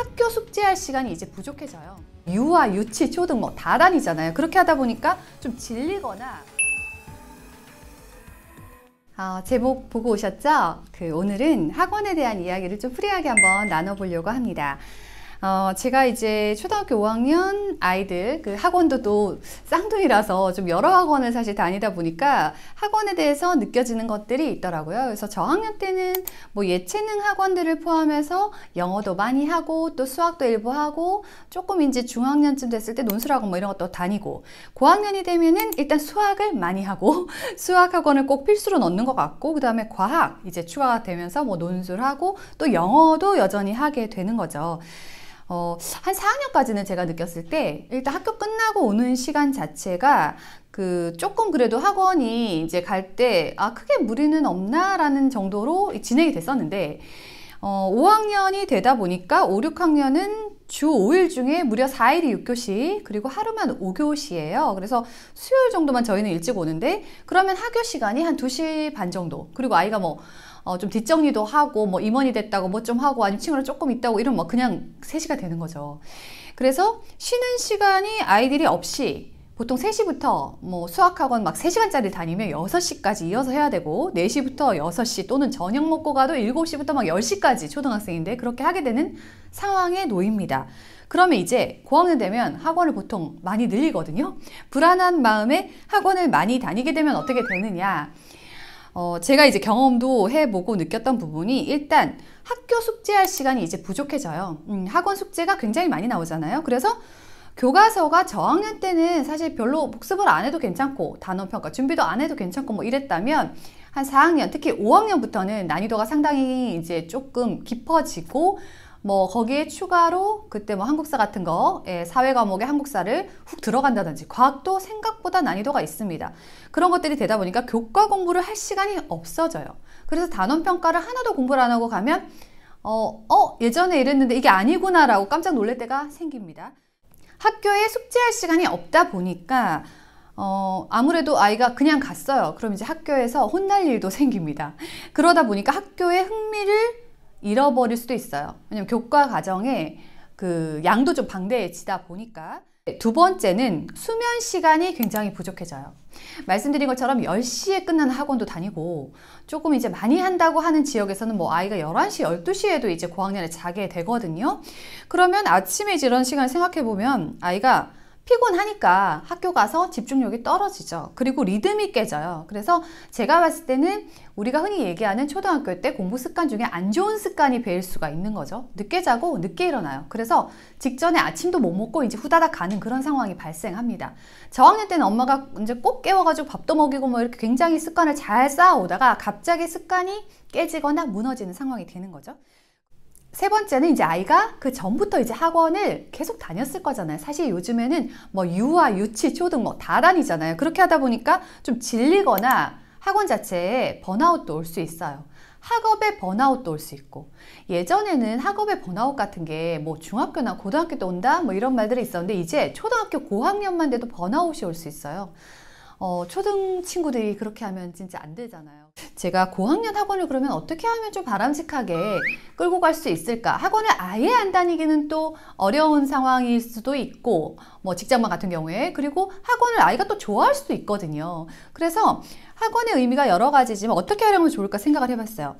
학교 숙제할 시간이 이제 부족해져요. 유아, 유치, 초등 뭐다 다니잖아요. 그렇게 하다 보니까 좀 질리거나 아, 제목 보고 오셨죠? 그 오늘은 학원에 대한 이야기를 좀 프리하게 한번 나눠보려고 합니다. 어, 제가 이제 초등학교 5학년 아이들 그 학원도 또 쌍둥이라서 좀 여러 학원을 사실 다니다 보니까 학원에 대해서 느껴지는 것들이 있더라고요. 그래서 저학년 때는 뭐 예체능 학원들을 포함해서 영어도 많이 하고 또 수학도 일부 하고 조금 이제 중학년쯤 됐을 때 논술학원 뭐 이런 것도 다니고 고학년이 되면은 일단 수학을 많이 하고 수학 학원을 꼭 필수로 넣는 것 같고 그 다음에 과학 이제 추가가 되면서 뭐 논술하고 또 영어도 여전히 하게 되는 거죠. 어, 한 4학년까지는 제가 느꼈을 때 일단 학교 끝나고 오는 시간 자체가 그 조금 그래도 학원이 이제 갈 때 아 크게 무리는 없나라는 정도로 진행이 됐었는데 어, 5학년이 되다 보니까 5, 6학년은 주 5일 중에 무려 4일이 6교시 그리고 하루만 5교시예요. 그래서 수요일 정도만 저희는 일찍 오는데 그러면 학교 시간이 한 2시 반 정도 그리고 아이가 뭐 어, 좀 뒷정리도 하고 뭐 임원이 됐다고 뭐 좀 하고 아니면 친구랑 조금 있다고 이러면 뭐 그냥 3시가 되는 거죠. 그래서 쉬는 시간이 아이들이 없이 보통 3시부터 뭐 수학학원 막 3시간짜리 다니면 6시까지 이어서 해야 되고 4시부터 6시 또는 저녁 먹고 가도 7시부터 막 10시까지 초등학생인데 그렇게 하게 되는 상황에 놓입니다. 그러면 이제 고학년 되면 학원을 보통 많이 늘리거든요. 불안한 마음에 학원을 많이 다니게 되면 어떻게 되느냐. 어, 제가 이제 경험도 해보고 느꼈던 부분이 일단 학교 숙제할 시간이 이제 부족해져요. 음, 학원 숙제가 굉장히 많이 나오잖아요. 그래서 교과서가 저학년 때는 사실 별로 복습을 안 해도 괜찮고 단원평가 준비도 안 해도 괜찮고 뭐 이랬다면 한 4학년 특히 5학년부터는 난이도가 상당히 이제 조금 깊어지고 뭐 거기에 추가로 그때 뭐 한국사 같은 거 예, 사회 과목에 한국사를 훅 들어간다든지 과학도 생각보다 난이도가 있습니다. 그런 것들이 되다 보니까 교과 공부를 할 시간이 없어져요. 그래서 단원 평가를 하나도 공부를 안 하고 가면 어, 어 예전에 이랬는데 이게 아니구나라고 깜짝 놀랄 때가 생깁니다. 학교에 숙제할 시간이 없다 보니까 어, 아무래도 아이가 그냥 갔어요. 그럼 이제 학교에서 혼날 일도 생깁니다. 그러다 보니까 학교의 흥미를 잃어버릴 수도 있어요. 왜냐면 교과 과정에 그 양도 좀 방대해지다 보니까. 네, 두 번째는 수면 시간이 굉장히 부족해져요. 말씀드린 것처럼 10시에 끝나는 학원도 다니고 조금 이제 많이 한다고 하는 지역에서는 뭐 아이가 11시, 12시에도 이제 고학년에 자게 되거든요. 그러면 아침에 이런 시간 생각해보면 아이가 피곤하니까 학교 가서 집중력이 떨어지죠. 그리고 리듬이 깨져요. 그래서 제가 봤을 때는 우리가 흔히 얘기하는 초등학교 때 공부 습관 중에 안 좋은 습관이 배일 수가 있는 거죠. 늦게 자고 늦게 일어나요. 그래서 직전에 아침도 못 먹고 이제 후다닥 가는 그런 상황이 발생합니다. 저학년 때는 엄마가 이제 꼭 깨워가지고 밥도 먹이고 뭐 이렇게 굉장히 습관을 잘 쌓아오다가 갑자기 습관이 깨지거나 무너지는 상황이 되는 거죠. 세 번째는 이제 아이가 그 전부터 이제 학원을 계속 다녔을 거잖아요. 사실 요즘에는 뭐 유아, 유치, 초등 뭐 다 다니잖아요. 그렇게 하다 보니까 좀 질리거나 학원 자체에 번아웃도 올 수 있어요. 학업에 번아웃도 올 수 있고 예전에는 학업에 번아웃 같은 게 뭐 중학교나 고등학교 때 온다 뭐 이런 말들이 있었는데 이제 초등학교 고학년만 돼도 번아웃이 올 수 있어요. 어, 초등 친구들이 그렇게 하면 진짜 안 되잖아요. 제가 고학년 학원을 그러면 어떻게 하면 좀 바람직하게 끌고 갈 수 있을까? 학원을 아예 안 다니기는 또 어려운 상황일 수도 있고, 뭐 직장만 같은 경우에, 그리고 학원을 아이가 또 좋아할 수도 있거든요. 그래서 학원의 의미가 여러 가지지만 뭐 어떻게 하려면 좋을까 생각을 해봤어요.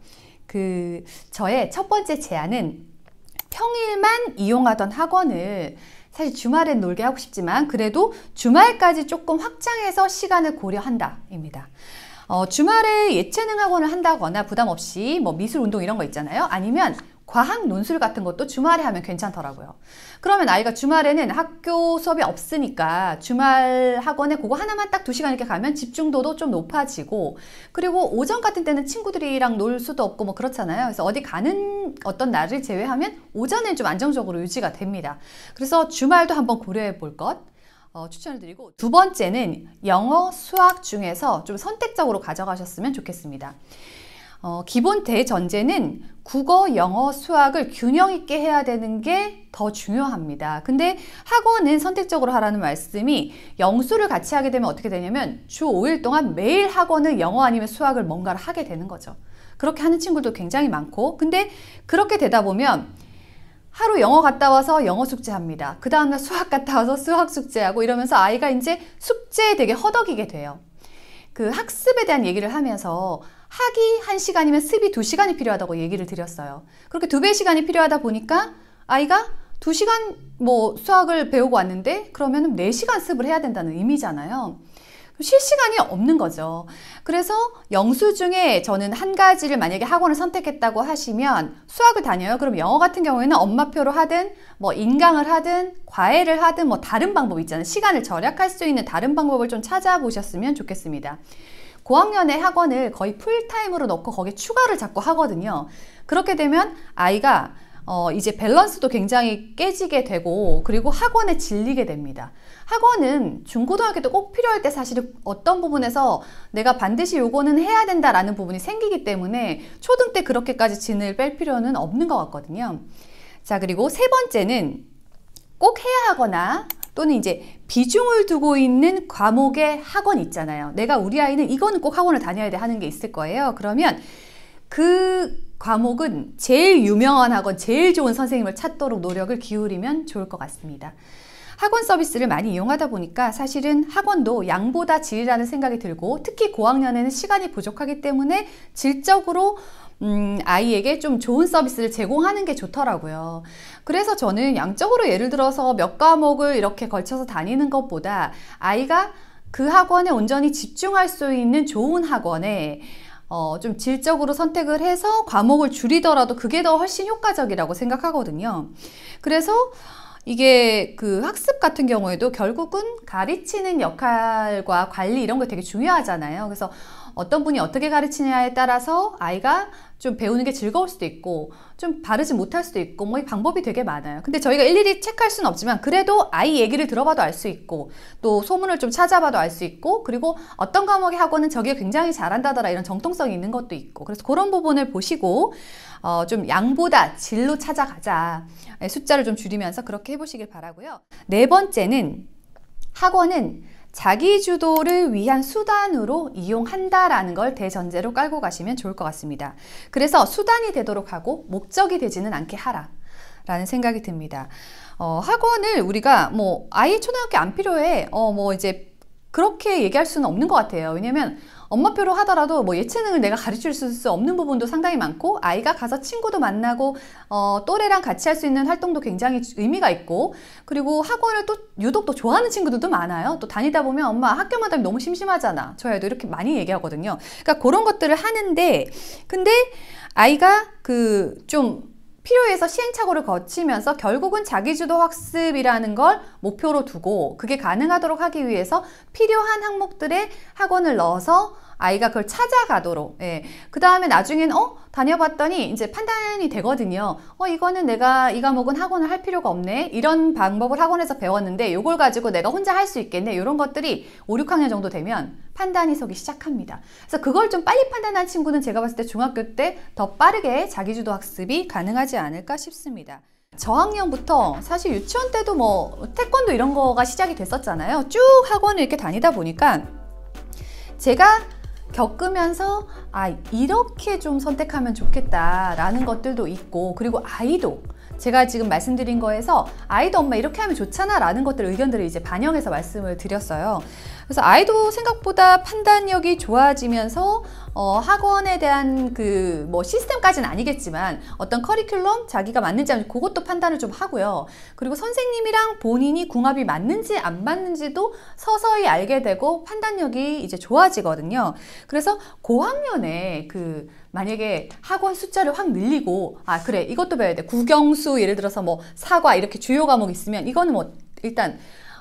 그, 저의 첫 번째 제안은 평일만 이용하던 학원을 사실 주말엔 놀게 하고 싶지만 그래도 주말까지 조금 확장해서 시간을 고려한다입니다. 어, 주말에 예체능 학원을 한다거나 부담 없이 뭐 미술 운동 이런 거 있잖아요. 아니면 과학 논술 같은 것도 주말에 하면 괜찮더라고요. 그러면 아이가 주말에는 학교 수업이 없으니까 주말 학원에 그거 하나만 딱 두시간 이렇게 가면 집중도도 좀 높아지고 그리고 오전 같은 때는 친구들이랑 놀 수도 없고 뭐 그렇잖아요. 그래서 어디 가는 어떤 날을 제외하면 오전엔 좀 안정적으로 유지가 됩니다. 그래서 주말도 한번 고려해 볼 것. 어, 추천을 드리고 두 번째는 영어, 수학 중에서 좀 선택적으로 가져가셨으면 좋겠습니다. 어, 기본 대전제는 국어, 영어, 수학을 균형 있게 해야 되는 게 더 중요합니다. 근데 학원은 선택적으로 하라는 말씀이 영수를 같이 하게 되면 어떻게 되냐면 주 5일 동안 매일 학원을 영어 아니면 수학을 뭔가를 하게 되는 거죠. 그렇게 하는 친구도 굉장히 많고 근데 그렇게 되다 보면 하루 영어 갔다 와서 영어 숙제합니다. 그 다음날 수학 갔다 와서 수학 숙제하고 이러면서 아이가 이제 숙제에 되게 허덕이게 돼요. 그 학습에 대한 얘기를 하면서 하기 한시간이면 습이 두시간이 필요하다고 얘기를 드렸어요. 그렇게 두 배 시간이 필요하다 보니까 아이가 두시간뭐 수학을 배우고 왔는데 그러면 네시간 습을 해야 된다는 의미잖아요. 실 시간이 없는 거죠. 그래서 영수 중에 저는 한 가지를 만약에 학원을 선택했다고 하시면 수학을 다녀요. 그럼 영어 같은 경우에는 엄마표로 하든 뭐 인강을 하든 과외를 하든 뭐 다른 방법 있잖아요. 시간을 절약할 수 있는 다른 방법을 좀 찾아보셨으면 좋겠습니다. 고학년의 학원을 거의 풀타임으로 넣고 거기에 추가를 자꾸 하거든요. 그렇게 되면 아이가 어, 이제 밸런스도 굉장히 깨지게 되고, 그리고 학원에 질리게 됩니다. 학원은 중고등학교 도꼭 필요할 때 사실 어떤 부분에서 내가 반드시 요거는 해야 된다라는 부분이 생기기 때문에 초등 때 그렇게까지 진을 뺄 필요는 없는 것 같거든요. 자, 그리고 세 번째는 꼭 해야 하거나 또는 이제 비중을 두고 있는 과목의 학원 있잖아요. 내가 우리 아이는 이거는 꼭 학원을 다녀야 돼 하는 게 있을 거예요. 그러면 그 과목은 제일 유명한 학원, 제일 좋은 선생님을 찾도록 노력을 기울이면 좋을 것 같습니다. 학원 서비스를 많이 이용하다 보니까 사실은 학원도 양보다 질이라는 생각이 들고 특히 고학년에는 시간이 부족하기 때문에 질적으로 음, 아이에게 좀 좋은 서비스를 제공하는 게 좋더라고요. 그래서 저는 양적으로 예를 들어서 몇 과목을 이렇게 걸쳐서 다니는 것보다 아이가 그 학원에 온전히 집중할 수 있는 좋은 학원에 어, 좀 질적으로 선택을 해서 과목을 줄이더라도 그게 더 훨씬 효과적이라고 생각하거든요. 그래서 이게 그 학습 같은 경우에도 결국은 가르치는 역할과 관리 이런 게 되게 중요하잖아요. 그래서 어떤 분이 어떻게 가르치냐에 따라서 아이가 좀 배우는 게 즐거울 수도 있고 좀 바르지 못할 수도 있고 뭐 방법이 되게 많아요. 근데 저희가 일일이 체크할 수는 없지만 그래도 아이 얘기를 들어봐도 알 수 있고 또 소문을 좀 찾아봐도 알 수 있고 그리고 어떤 과목의 학원은 저게 굉장히 잘한다더라 이런 정통성이 있는 것도 있고 그래서 그런 부분을 보시고 어, 좀 양보다 질로 찾아가자. 예, 숫자를 좀 줄이면서 그렇게 해보시길 바라고요. 네 번째는 학원은 자기주도를 위한 수단으로 이용한다라는 걸 대전제로 깔고 가시면 좋을 것 같습니다. 그래서 수단이 되도록 하고 목적이 되지는 않게 하라. 라는 생각이 듭니다. 어, 학원을 우리가 뭐 아예 초등학교 안 필요해. 어, 뭐 이제 그렇게 얘기할 수는 없는 것 같아요. 왜냐면 엄마표로 하더라도 뭐 예체능을 내가 가르칠 수 없는 부분도 상당히 많고 아이가 가서 친구도 만나고 어, 또래랑 같이 할 수 있는 활동도 굉장히 의미가 있고 그리고 학원을 또 유독 또 좋아하는 친구들도 많아요. 또 다니다 보면 엄마 학교마다 너무 심심하잖아. 저 애도 이렇게 많이 얘기하거든요. 그러니까 그런 것들을 하는데 근데 아이가 그좀 필요해서 시행착오를 거치면서 결국은 자기주도 학습이라는 걸 목표로 두고 그게 가능하도록 하기 위해서 필요한 항목들의 학원을 넣어서 아이가 그걸 찾아가도록 예. 그 다음에 나중엔 어? 다녀봤더니 이제 판단이 되거든요 어 이거는 내가 이 과목은 학원을 할 필요가 없네 이런 방법을 학원에서 배웠는데 이걸 가지고 내가 혼자 할 수 있겠네 이런 것들이 5, 6학년 정도 되면 판단이 서기 시작합니다 그래서 그걸 좀 빨리 판단한 친구는 제가 봤을 때 중학교 때 더 빠르게 자기주도 학습이 가능하지 않을까 싶습니다 저학년부터 사실 유치원 때도 뭐 태권도 이런 거가 시작이 됐었잖아요 쭉 학원을 이렇게 다니다 보니까 제가 겪으면서 아 이렇게 좀 선택하면 좋겠다라는 것들도 있고 그리고 아이도 제가 지금 말씀드린 거에서 아이도 엄마 이렇게 하면 좋잖아 라는 것들 의견들을 이제 반영해서 말씀을 드렸어요. 그래서 아이도 생각보다 판단력이 좋아지면서 어, 학원에 대한 그 뭐 시스템까지는 아니겠지만 어떤 커리큘럼 자기가 맞는지 아닌지 그것도 판단을 좀 하고요. 그리고 선생님이랑 본인이 궁합이 맞는지 안 맞는지도 서서히 알게 되고 판단력이 이제 좋아지거든요. 그래서 고학년에 그 만약에 학원 숫자를 확 늘리고 아 그래 이것도 봐야 돼 구경수 국수 예를 들어서 뭐 사과 이렇게 주요 과목이 있으면 이거는 뭐 일단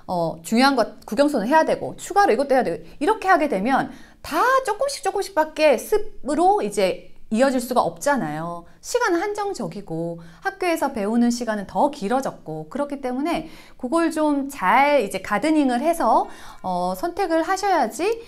어, 중요한 것구경선는 해야 되고 추가로 이것도 해야 되고 이렇게 하게 되면 다 조금씩 조금씩밖에 습으로 이제 이어질 수가 없잖아요. 시간은 한정적이고 학교에서 배우는 시간은 더 길어졌고 그렇기 때문에 그걸 좀 잘 이제 가드닝을 해서 어, 선택을 하셔야지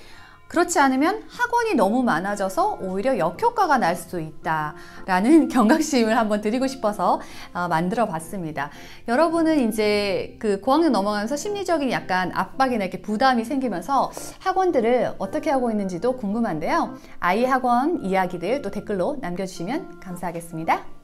그렇지 않으면 학원이 너무 많아져서 오히려 역효과가 날 수 있다라는 경각심을 한번 드리고 싶어서 어, 만들어 봤습니다. 여러분은 이제 그 고학년 넘어가면서 심리적인 약간 압박이나 이렇게 부담이 생기면서 학원들을 어떻게 하고 있는지도 궁금한데요. 아이 학원 이야기들 또 댓글로 남겨주시면 감사하겠습니다.